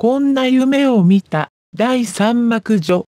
こんな夢を見た、第三幕女。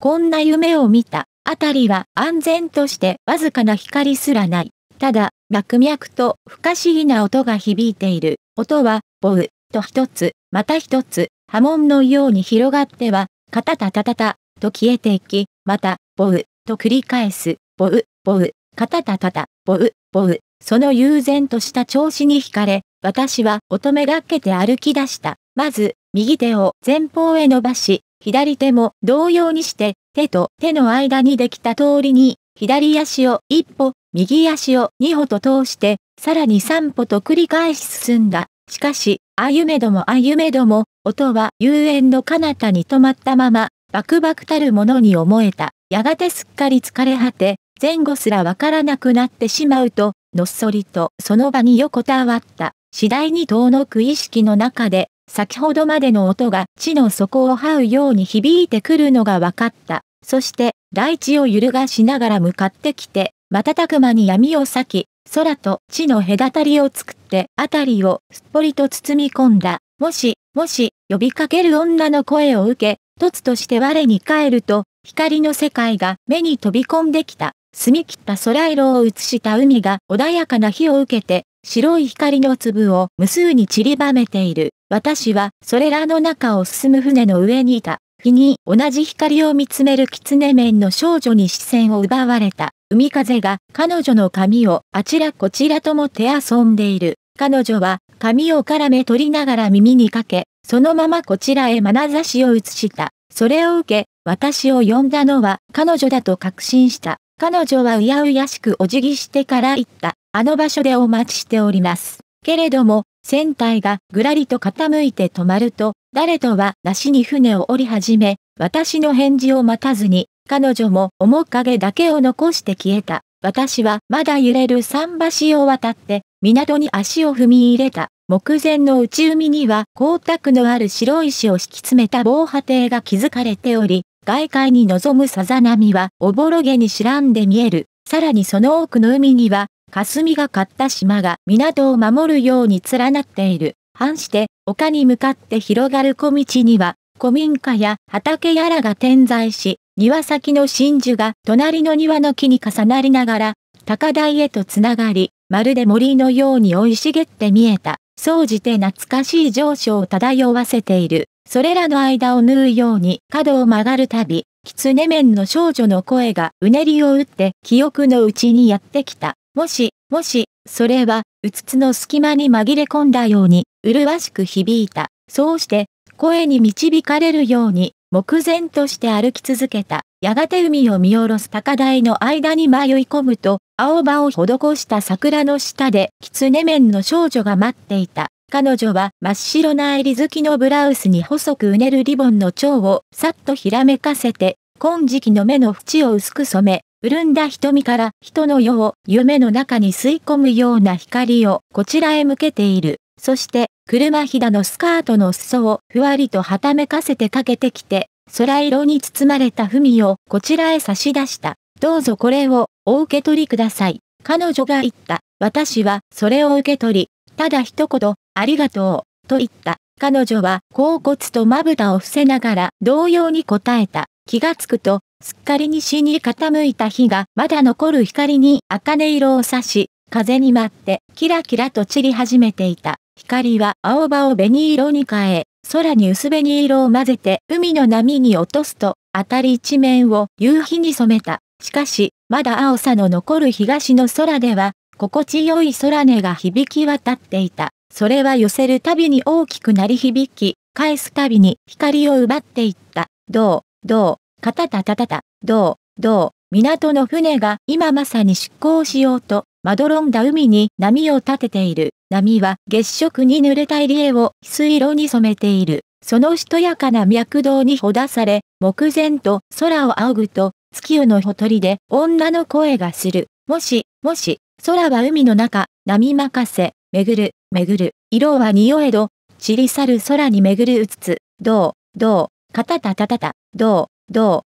こんな夢を見た、あたりは安全としてわずかな光すらない。ただ、脈々と不可思議な音が響いている。音は、ボウ、と一つ、また一つ、波紋のように広がっては、カタタタタタ、と消えていき、また、ボウ、と繰り返す、ボウ、ボウ、カタタタタ、ボウ、ボウ、その悠然とした調子に惹かれ、私は乙女がっけて歩き出した。まず、右手を前方へ伸ばし、左手も同様にして、手と手の間にできた通りに、左足を一歩、右足を二歩と通して、さらに三歩と繰り返し進んだ。しかし、歩めども歩めども、音は遊園の彼方に止まったまま、バクバクたるものに思えた。やがてすっかり疲れ果て、前後すらわからなくなってしまうと、のっそりとその場に横たわった、次第に遠のく意識の中で、先ほどまでの音が地の底を這うように響いてくるのが分かった。そして、大地を揺るがしながら向かってきて、瞬く間に闇を裂き、空と地の隔たりを作って、辺りをすっぽりと包み込んだ。もし、もし、呼びかける女の声を受け、凸として我に帰ると、光の世界が目に飛び込んできた。澄み切った空色を映した海が穏やかな日を受けて、白い光の粒を無数に散りばめている。私はそれらの中を進む船の上にいた。日に同じ光を見つめる狐面の少女に視線を奪われた。海風が彼女の髪をあちらこちらとも手遊んでいる。彼女は髪を絡め取りながら耳にかけ、そのままこちらへ眼差しを映した。それを受け、私を呼んだのは彼女だと確信した。彼女はうやうやしくお辞儀してから言った。あの場所でお待ちしております。けれども、船体がぐらりと傾いて止まると、誰とはなしに船を降り始め、私の返事を待たずに、彼女も面影だけを残して消えた。私はまだ揺れる桟橋を渡って、港に足を踏み入れた。目前の内海には光沢のある白石を敷き詰めた防波堤が築かれており、外界に望むさざ波はおぼろげにらんで見える。さらにその奥の海には、霞がかった島が港を守るように連なっている。反して、丘に向かって広がる小道には、古民家や畑やらが点在し、庭先の真珠が隣の庭の木に重なりながら、高台へとつながり、まるで森のように生い茂って見えた。総じて懐かしい情緒を漂わせている。それらの間を縫うように角を曲がるたび、狐面の少女の声がうねりを打って記憶のうちにやってきた。もし、もし、それは、うつつの隙間に紛れ込んだように、麗しく響いた。そうして、声に導かれるように、目前として歩き続けた。やがて海を見下ろす高台の間に迷い込むと、青葉を施した桜の下で、狐面の少女が待っていた。彼女は真っ白な襟付きのブラウスに細くうねるリボンの蝶をさっとひらめかせて、金色の目の縁を薄く染め、潤んだ瞳から人の世を夢の中に吸い込むような光をこちらへ向けている。そして、車ひだのスカートの裾をふわりとはためかせてかけてきて、空色に包まれた文をこちらへ差し出した。どうぞこれをお受け取りください。彼女が言った。私はそれを受け取り、ただ一言、ありがとう、と言った。彼女は、甲骨とまぶたを伏せながら、同様に答えた。気がつくと、すっかり西に傾いた日が、まだ残る光に茜色を差し、風に舞って、キラキラと散り始めていた。光は青葉を紅色に変え、空に薄紅色を混ぜて海の波に落とすと、あたり一面を夕日に染めた。しかし、まだ青さの残る東の空では、心地よい空音が響き渡っていた。それは寄せるたびに大きくなり響き、返すたびに光を奪っていった。どう、どう、かたたたたた、どう、どう、港の船が今まさに出港しようと、まどろんだ海に波を立てている。波は月色に濡れた入江を翡翠色に染めている。そのしとやかな脈動にほだされ、目前と空を仰ぐと、月夜のほとりで女の声がする。もしもし、空は海の中、波任せ、巡る、巡る、色は匂えど、散り去る空に巡るうつつ、どう、どう、かたたたたた、どう、どう。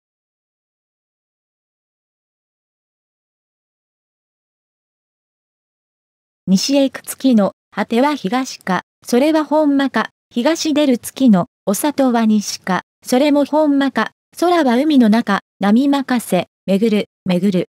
西へ行く月の、果ては東か、それは本間か、東出る月の、お里は西か、それも本間か、空は海の中、波任せ、巡る、巡る、